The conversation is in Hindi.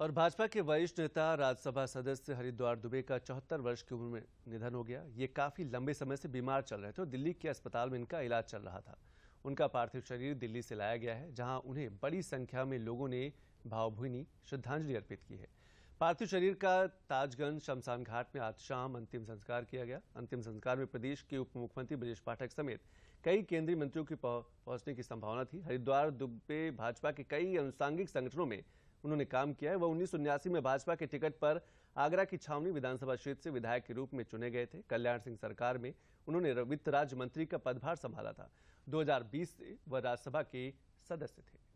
और भाजपा के वरिष्ठ नेता राज्यसभा सदस्य हरिद्वार दुबे का चौहत्तर वर्ष की उम्र में निधन हो गया ये काफी लंबे समय से बीमार चल रहे थे और दिल्ली के अस्पताल में इनका इलाज चल रहा था उनका पार्थिव शरीर दिल्ली से लाया गया है जहां उन्हें बड़ी संख्या में लोगों ने भावभूनी श्रद्धांजलि अर्पित की है पार्थिव शरीर का ताजगंज शमशान घाट में आज शाम अंतिम संस्कार किया गया अंतिम संस्कार में प्रदेश के उप मुख्यमंत्री ब्रजेश पाठक समेत कई केंद्रीय मंत्रियों की पहुंचने की संभावना थी हरिद्वार दुबे भाजपा के कई अनुसांगिक संगठनों में उन्होंने काम किया है वह उन्नीस में भाजपा के टिकट पर आगरा की छावनी विधानसभा क्षेत्र से विधायक के रूप में चुने गए थे कल्याण सिंह सरकार में उन्होंने वित्त राज्य मंत्री का पदभार संभाला था 2020 से वह राज्यसभा के सदस्य थे